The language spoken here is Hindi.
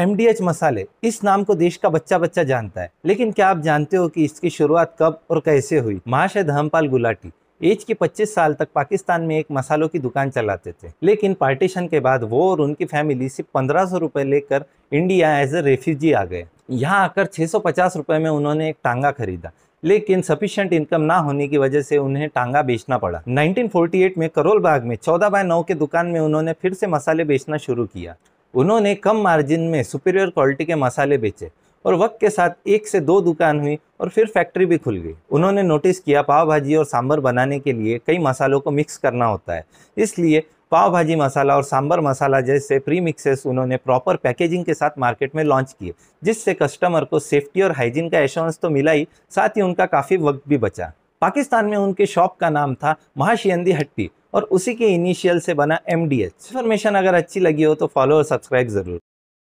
एच मसाले इस नाम को देश का बच्चा बच्चा जानता है लेकिन क्या आप जानते हो कि इसकी शुरुआत कब और कैसे हुई महाशय धर्मपाल गुलाटी एज के 25 साल तक पाकिस्तान में एक मसालों की दुकान चलाते थे लेकिन पार्टीशन के बाद वो और उनकी फैमिली सिर्फ पंद्रह सौ रुपये लेकर इंडिया एज ए रेफ्यूजी आ गए यहाँ आकर पचास रुपए में उन्होंने एक टांगा खरीदा लेकिन सफिशियंट इनकम ना होने की वजह से उन्हें टांगा बेचना पड़ा 1948 में करोल बाग में 14 बाय 9 के दुकान में उन्होंने फिर से मसाले बेचना शुरू किया उन्होंने कम मार्जिन में सुपीरियर क्वालिटी के मसाले बेचे और वक्त के साथ एक से दो दुकान हुई और फिर फैक्ट्री भी खुल गई उन्होंने नोटिस किया पाव भाजी और सांभर बनाने के लिए कई मसालों को मिक्स करना होता है इसलिए पाव भाजी मसाला और सांभर मसाला जैसे प्री मिक्सेस उन्होंने प्रॉपर पैकेजिंग के साथ मार्केट में लॉन्च किए जिससे कस्टमर को सेफ्टी और हाइजीन का एश्योरेंस तो मिला ही साथ ही उनका काफ़ी वक्त भी बचा पाकिस्तान में उनके शॉप का नाम था महाशियंदी हट्टी और उसी के इनिशियल से बना एम डी एच इन्फॉर्मेशन अगर अच्छी लगी हो तो फॉलो और सब्सक्राइब जरूर